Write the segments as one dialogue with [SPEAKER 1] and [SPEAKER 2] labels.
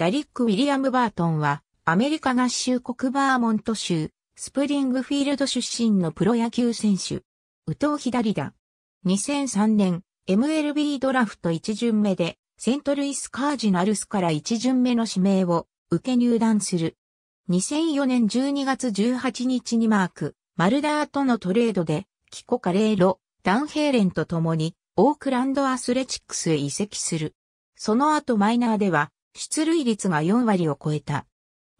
[SPEAKER 1] ダリック・ウィリアム・バートンは、アメリカ合衆国バーモント州、スプリングフィールド出身のプロ野球選手。右投左打。2003年、MLB ドラフト1巡目で、セントルイス・カージナルスから1巡目の指名を受け入団する。2004年12月18日にマーク、マルダーとのトレードで、キコ・カレーロ、ダンヘーレンと共に、オークランドアスレチックスへ移籍する。その後マイナーでは、出塁率が4割を超えた。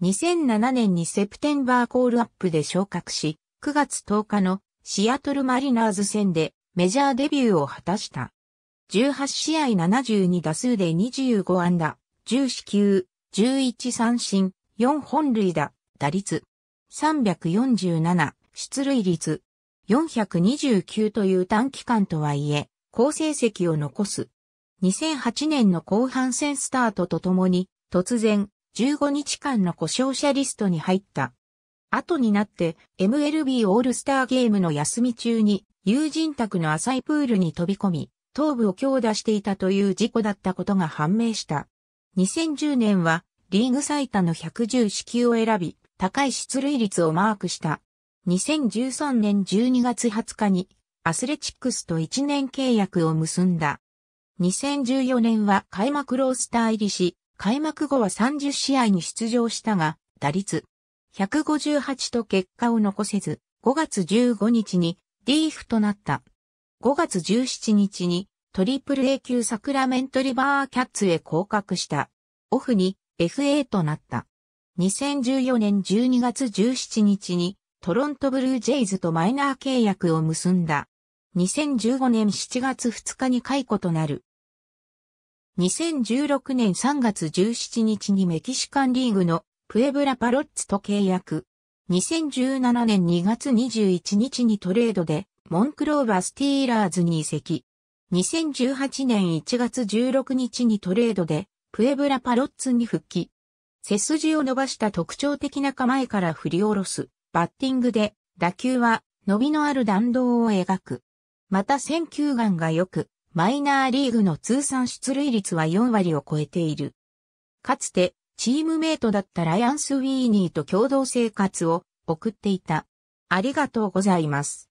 [SPEAKER 1] 2007年にセプテンバーコールアップで昇格し、9月10日のシアトルマリナーズ戦でメジャーデビューを果たした。18試合72打数で25安打、10四球、11三振、4本塁打、打率、347、出塁率、429という短期間とはいえ、好成績を残す。2008年の後半戦スタートとともに、突然、15日間の故障者リストに入った。後になって、MLB オールスターゲームの休み中に、友人宅の浅いプールに飛び込み、頭部を強打していたという事故だったことが判明した。2010年は、リーグ最多の110支球を選び、高い出塁率をマークした。2013年12月20日に、アスレチックスと1年契約を結んだ。2014年は開幕ロースター入りし、開幕後は30試合に出場したが、打率158と結果を残せず、5月15日にリーフとなった。5月17日にトリプル A 級サクラメントリバーキャッツへ降格した。オフに FA となった。2014年12月17日にトロントブルージェイズとマイナー契約を結んだ。2015年7月2日に解雇となる。2016年3月17日にメキシカンリーグのプエブラパロッツと契約。2017年2月21日にトレードでモンクローバスティーラーズに移籍。2018年1月16日にトレードでプエブラパロッツに復帰。背筋を伸ばした特徴的な構えから振り下ろすバッティングで打球は伸びのある弾道を描く。また選球眼が良く、マイナーリーグの通算出塁率は4割を超えている。かつて、チームメイトだったライアンス・ウィーニーと共同生活を送っていた。ありがとうございます。